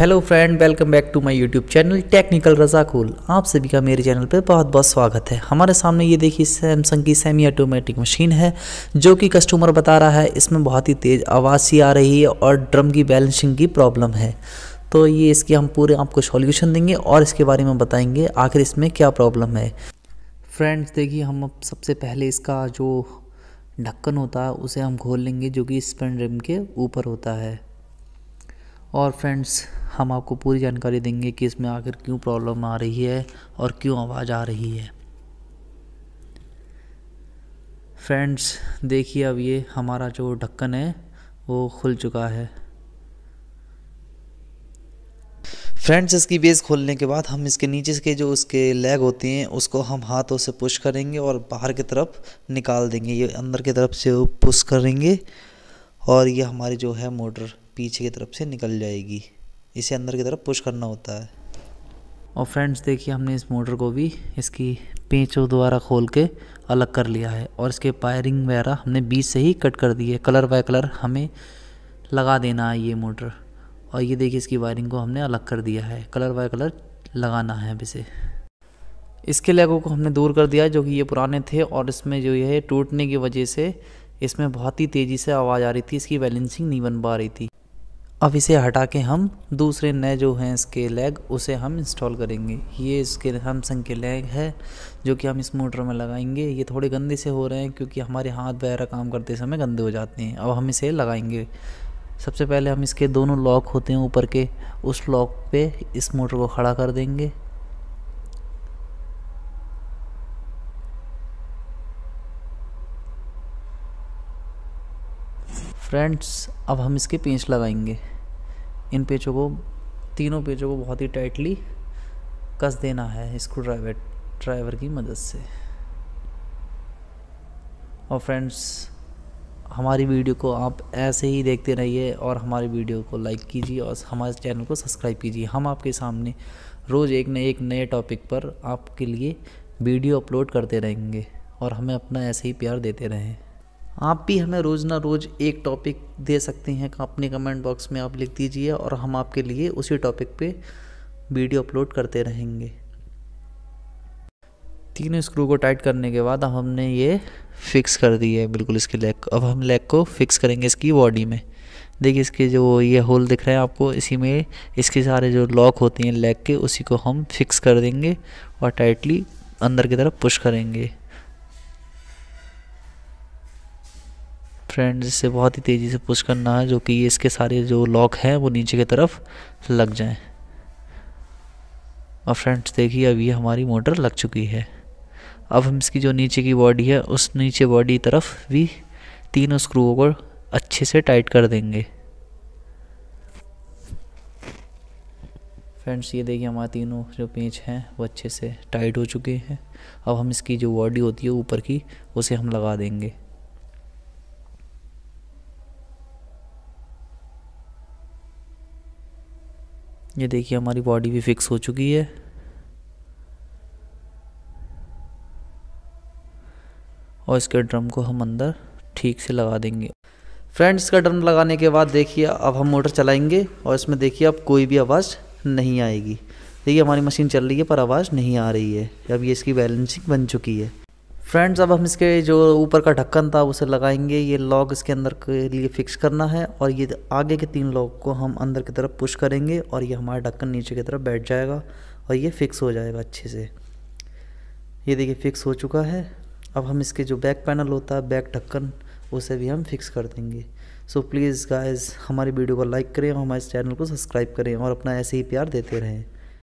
hello friend welcome back to my YouTube channel technical Rajakul आप सभी का मेरे चैनल पर बहुत बहुत स्वागत है हमारे सामने ये देखिए सैमसंग की सेमी ऑटोमेटिक मशीन है जो कि कस्टमर बता रहा है इसमें बहुत ही तेज़ आवाज़ सी आ रही है और ड्रम की बैलेंसिंग की प्रॉब्लम है तो ये इसकी हम पूरे आपको सॉल्यूशन देंगे और इसके बारे में बताएंगे आखिर इसमें क्या प्रॉब्लम है फ्रेंड्स देखिए हम सबसे पहले इसका जो ढक्कन होता है उसे हम खोल लेंगे जो कि स्पेन रिम के ऊपर होता है और फ्रेंड्स हम आपको पूरी जानकारी देंगे कि इसमें आखिर क्यों प्रॉब्लम आ रही है और क्यों आवाज़ आ रही है फ्रेंड्स देखिए अब ये हमारा जो ढक्कन है वो खुल चुका है फ्रेंड्स इसकी बेस खोलने के बाद हम इसके नीचे के जो उसके लेग होते हैं उसको हम हाथों से पुश करेंगे और बाहर की तरफ निकाल देंगे ये अंदर की तरफ से पुश करेंगे और ये हमारी जो है मोटर पीछे की तरफ से निकल जाएगी इसे अंदर की तरफ पुश करना होता है और फ्रेंड्स देखिए हमने इस मोटर को भी इसकी पेंचों द्वारा खोल के अलग कर लिया है और इसके पायरिंग वगैरह हमने बीच से ही कट कर दी है कलर बाय कलर हमें लगा देना है ये मोटर और ये देखिए इसकी वायरिंग को हमने अलग कर दिया है कलर बाय कलर लगाना है अब इसे इसके लेगों को हमने दूर कर दिया जो कि ये पुराने थे और इसमें जो ये टूटने की वजह से इसमें बहुत ही तेज़ी से आवाज़ आ रही थी इसकी बैलेंसिंग नहीं बन पा रही थी अब इसे हटा के हम दूसरे नए जो हैं इसके लैग उसे हम इंस्टॉल करेंगे ये इसके सैमसंग के लैग है जो कि हम इस मोटर में लगाएंगे ये थोड़े गंदे से हो रहे हैं क्योंकि हमारे हाथ वगैरह काम करते समय गंदे हो जाते हैं अब हम इसे लगाएंगे सबसे पहले हम इसके दोनों लॉक होते हैं ऊपर के उस लॉक पे इस मोटर को खड़ा कर देंगे फ्रेंड्स अब हम इसके पेंच लगाएंगे इन पेचों को तीनों पेचों को बहुत ही टाइटली कस देना है स्क्रू ड्राइवर ड्राइवर की मदद से और फ्रेंड्स हमारी वीडियो को आप ऐसे ही देखते रहिए और हमारी वीडियो को लाइक कीजिए और हमारे चैनल को सब्सक्राइब कीजिए हम आपके सामने रोज़ एक नए एक नए टॉपिक पर आपके लिए वीडियो अपलोड करते रहेंगे और हमें अपना ऐसे ही प्यार देते रहें आप भी हमें रोज़ ना रोज़ एक टॉपिक दे सकते हैं अपने कमेंट बॉक्स में आप लिख दीजिए और हम आपके लिए उसी टॉपिक पे वीडियो अपलोड करते रहेंगे तीनों स्क्रू को टाइट करने के बाद अब हमने ये फिक्स कर दी है बिल्कुल इसके लेग को अब हम लेग को फिक्स करेंगे इसकी बॉडी में देखिए इसके जो ये होल दिख रहे हैं आपको इसी में इसके सारे जो लॉक होती हैं लेग के उसी को हम फिक्स कर देंगे और टाइटली अंदर की तरफ पुश करेंगे फ्रेंड्स इसे बहुत ही तेज़ी से पुश करना है जो कि ये इसके सारे जो लॉक हैं वो नीचे की तरफ लग जाएं और फ्रेंड्स देखिए अब ये हमारी मोटर लग चुकी है अब हम इसकी जो नीचे की बॉडी है उस नीचे बॉडी तरफ भी तीनों स्क्रूओं को अच्छे से टाइट कर देंगे फ्रेंड्स ये देखिए हमारे तीनों जो पेंच हैं वो अच्छे से टाइट हो चुके हैं अब हम इसकी जो बॉडी होती है ऊपर की उसे हम लगा देंगे ये देखिए हमारी बॉडी भी फिक्स हो चुकी है और इसके ड्रम को हम अंदर ठीक से लगा देंगे फ्रेंड्स का ड्रम लगाने के बाद देखिए अब हम मोटर चलाएंगे और इसमें देखिए अब कोई भी आवाज़ नहीं आएगी देखिए हमारी मशीन चल रही है पर आवाज़ नहीं आ रही है अब ये इसकी बैलेंसिंग बन चुकी है फ्रेंड्स अब हम इसके जो ऊपर का ढक्कन था उसे लगाएंगे ये लॉक इसके अंदर के लिए फिक्स करना है और ये आगे के तीन लॉक को हम अंदर की तरफ पुश करेंगे और ये हमारा ढक्कन नीचे की तरफ बैठ जाएगा और ये फिक्स हो जाएगा अच्छे से ये देखिए फिक्स हो चुका है अब हम इसके जो बैक पैनल होता है बैक ढक्कन उसे भी हम फिक्स कर देंगे सो प्लीज़ गाइज़ हमारी वीडियो को लाइक करें और हमारे चैनल को सब्सक्राइब करें और अपना ऐसे ही प्यार देते रहें